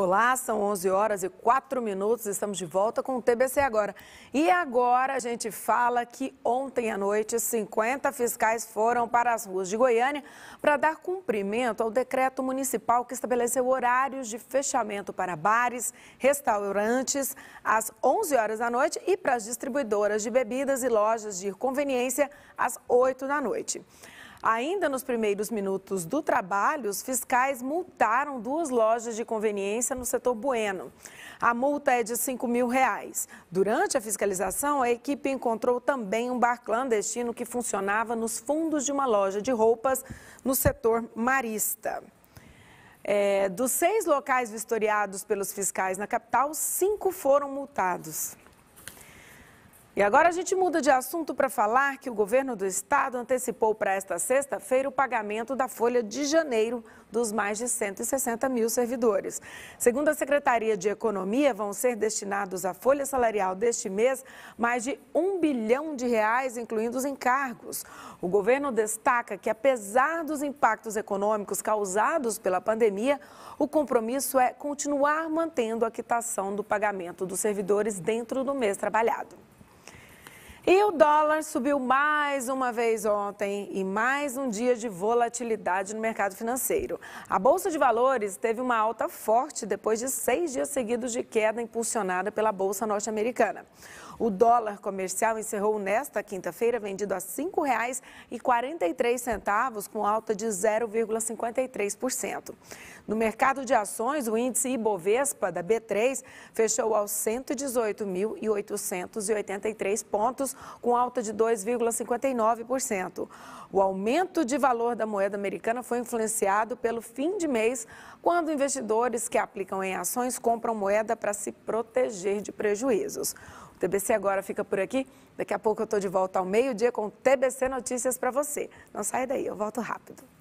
Olá, são 11 horas e 4 minutos, estamos de volta com o TBC agora. E agora a gente fala que ontem à noite 50 fiscais foram para as ruas de Goiânia para dar cumprimento ao decreto municipal que estabeleceu horários de fechamento para bares, restaurantes às 11 horas da noite e para as distribuidoras de bebidas e lojas de conveniência às 8 da noite. Ainda nos primeiros minutos do trabalho, os fiscais multaram duas lojas de conveniência no setor Bueno. A multa é de 5 mil reais. Durante a fiscalização, a equipe encontrou também um bar clandestino que funcionava nos fundos de uma loja de roupas no setor Marista. É, dos seis locais vistoriados pelos fiscais na capital, cinco foram multados. E agora a gente muda de assunto para falar que o governo do estado antecipou para esta sexta-feira o pagamento da folha de janeiro dos mais de 160 mil servidores. Segundo a Secretaria de Economia, vão ser destinados à folha salarial deste mês mais de um bilhão de reais, incluindo os encargos. O governo destaca que, apesar dos impactos econômicos causados pela pandemia, o compromisso é continuar mantendo a quitação do pagamento dos servidores dentro do mês trabalhado. E o dólar subiu mais uma vez ontem e mais um dia de volatilidade no mercado financeiro. A Bolsa de Valores teve uma alta forte depois de seis dias seguidos de queda impulsionada pela Bolsa Norte-Americana. O dólar comercial encerrou nesta quinta-feira vendido a R$ 5,43, com alta de 0,53%. No mercado de ações, o índice Ibovespa da B3 fechou aos 118.883 pontos, com alta de 2,59%. O aumento de valor da moeda americana foi influenciado pelo fim de mês, quando investidores que aplicam em ações compram moeda para se proteger de prejuízos. O TBC agora fica por aqui. Daqui a pouco eu estou de volta ao meio-dia com TBC Notícias para você. Não sai daí, eu volto rápido.